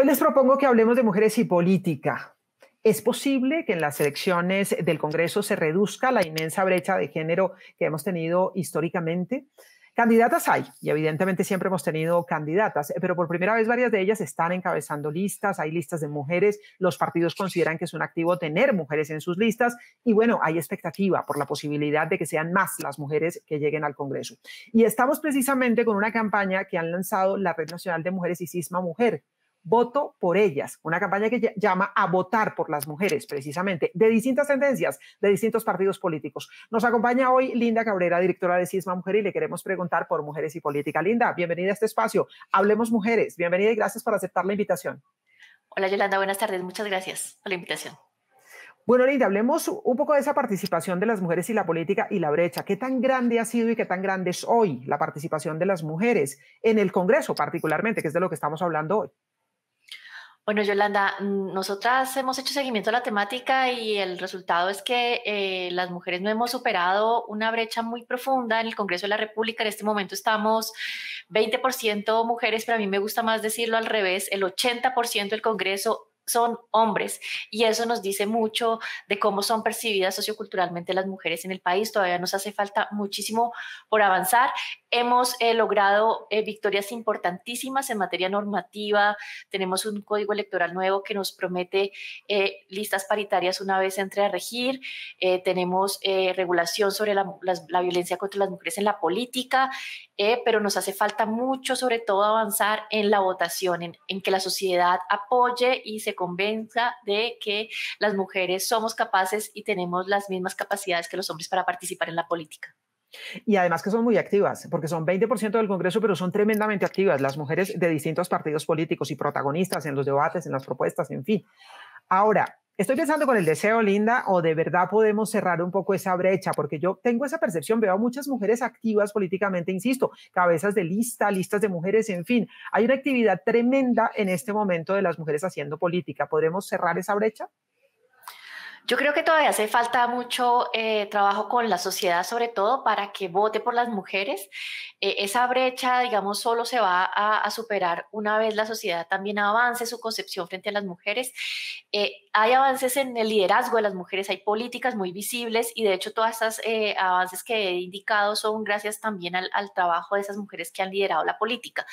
Hoy les propongo que hablemos de mujeres y política. ¿Es posible que en las elecciones del Congreso se reduzca la inmensa brecha de género que hemos tenido históricamente? Candidatas hay, y evidentemente siempre hemos tenido candidatas, pero por primera vez varias de ellas están encabezando listas, hay listas de mujeres, los partidos consideran que es un activo tener mujeres en sus listas, y bueno, hay expectativa por la posibilidad de que sean más las mujeres que lleguen al Congreso. Y estamos precisamente con una campaña que han lanzado la Red Nacional de Mujeres y Sisma Mujer, Voto por ellas, una campaña que llama a votar por las mujeres, precisamente, de distintas tendencias, de distintos partidos políticos. Nos acompaña hoy Linda Cabrera, directora de Sisma Mujer, y le queremos preguntar por mujeres y política. Linda, bienvenida a este espacio. Hablemos mujeres. Bienvenida y gracias por aceptar la invitación. Hola Yolanda, buenas tardes. Muchas gracias por la invitación. Bueno, Linda, hablemos un poco de esa participación de las mujeres y la política y la brecha. ¿Qué tan grande ha sido y qué tan grande es hoy la participación de las mujeres en el Congreso particularmente, que es de lo que estamos hablando hoy? Bueno, Yolanda, mm, nosotras hemos hecho seguimiento a la temática y el resultado es que eh, las mujeres no hemos superado una brecha muy profunda en el Congreso de la República. En este momento estamos 20% mujeres, pero a mí me gusta más decirlo al revés, el 80% del Congreso son hombres y eso nos dice mucho de cómo son percibidas socioculturalmente las mujeres en el país. Todavía nos hace falta muchísimo por avanzar Hemos eh, logrado eh, victorias importantísimas en materia normativa. Tenemos un código electoral nuevo que nos promete eh, listas paritarias una vez entre a regir. tenemos regulación sobre la, violencia contra las mujeres en la política, pero nos hace falta mucho, sobre todo, avanzar en la votación, en que la sociedad apoye y se convenza de que las mujeres somos capaces y tenemos las mismas capacidades que los hombres para participar en la política. Y además que son muy activas, porque son 20% del Congreso, pero son tremendamente activas las mujeres de distintos partidos políticos y protagonistas en los debates, en las propuestas, en fin. Ahora, estoy pensando con el deseo, Linda, o de verdad podemos cerrar un poco esa brecha, porque yo tengo esa percepción, veo muchas mujeres activas políticamente, insisto, cabezas de lista, listas de mujeres, en fin, hay una actividad tremenda en este momento de las mujeres haciendo política. ¿Podremos cerrar esa brecha? Yo creo que todavía hace falta mucho eh, trabajo con la sociedad, sobre todo para que vote por las mujeres. Eh, esa brecha, digamos, solo se va a, superar una vez la sociedad también avance su concepción frente a las mujeres. Eh, hay avances en el liderazgo de las mujeres, hay políticas muy visibles y de hecho todas estas eh, avances que he indicado son gracias también al, trabajo de esas mujeres que han liderado la política.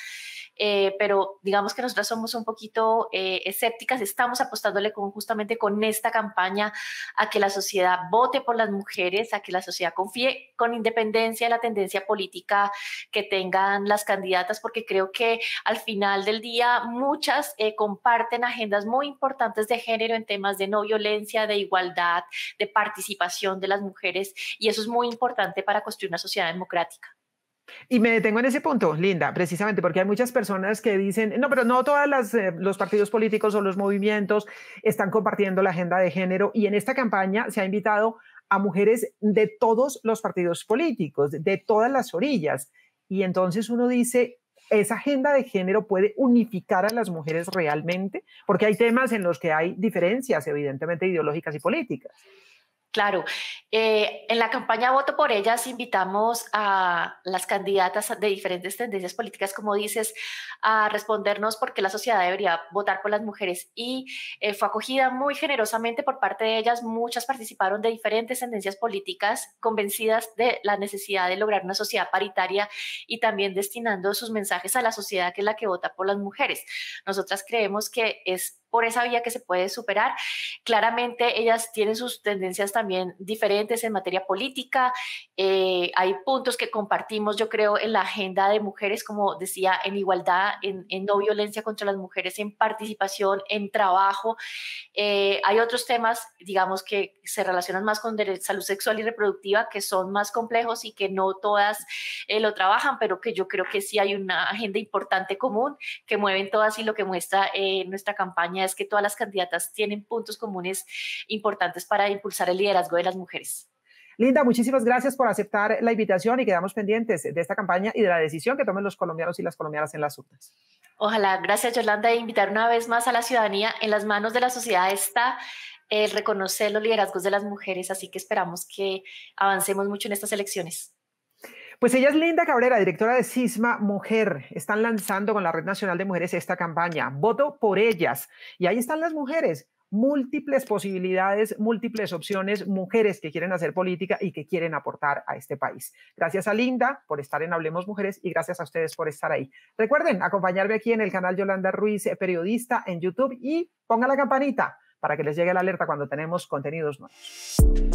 Eh, pero digamos que nosotras somos un poquito eh, escépticas, estamos apostándole con, justamente con esta campaña a que la sociedad vote por las mujeres, a que la sociedad confíe con independencia de la tendencia política que tengan las candidatas, porque creo que al final del día muchas comparten agendas muy importantes de género en temas de no violencia, de igualdad, de participación de las mujeres y eso es muy importante para construir una sociedad democrática. Y me detengo en ese punto, Linda, precisamente porque hay muchas personas que dicen, no, pero no todos eh, los partidos políticos o los movimientos están compartiendo la agenda de género y en esta campaña se ha invitado a mujeres de todos los partidos políticos, de todas las orillas. Y entonces uno dice, esa agenda de género puede unificar a las mujeres realmente, porque hay temas en los que hay diferencias, evidentemente, ideológicas y políticas. Claro, eh, en la campaña Voto por Ellas invitamos a las candidatas de diferentes tendencias políticas, como dices, a respondernos por qué la sociedad debería votar por las mujeres y eh, fue acogida muy generosamente por parte de ellas. Muchas participaron de diferentes tendencias políticas, convencidas de la necesidad de lograr una sociedad paritaria y también destinando sus mensajes a la sociedad que es la que vota por las mujeres. Nosotras creemos que es por esa vía que se puede superar. Claramente ellas tienen sus tendencias también diferentes en materia política. Eh, hay puntos que compartimos, yo creo, en la agenda de mujeres, como decía, en igualdad, en, no violencia contra las mujeres, en participación, en trabajo. Eh, hay otros temas, digamos, que se relacionan más con salud sexual y reproductiva, que son más complejos y que no todas eh, lo trabajan, pero que yo creo que sí hay una agenda importante común que mueven todas y lo que muestra nuestra campaña es que todas las candidatas tienen puntos comunes importantes para impulsar el liderazgo de las mujeres. Linda, muchísimas gracias por aceptar la invitación y quedamos pendientes de esta campaña y de la decisión que tomen los colombianos y las colombianas en las urnas. Ojalá, gracias Yolanda, de invitar una vez más a la ciudadanía. En las manos de la sociedad está el reconocer los liderazgos de las mujeres, así que esperamos que avancemos mucho en estas elecciones. Pues ella es Linda Cabrera, directora de sisma Mujer. Están lanzando con la Red Nacional de Mujeres esta campaña. Voto por ellas. Y ahí están las mujeres múltiples posibilidades, múltiples opciones, mujeres que quieren hacer política y que quieren aportar a este país. Gracias a Linda por estar en Hablemos Mujeres y gracias a ustedes por estar ahí. Recuerden acompañarme aquí en el canal Yolanda Ruiz, eh, periodista en YouTube y pongan la campanita para que les llegue la alerta cuando tenemos contenidos nuevos.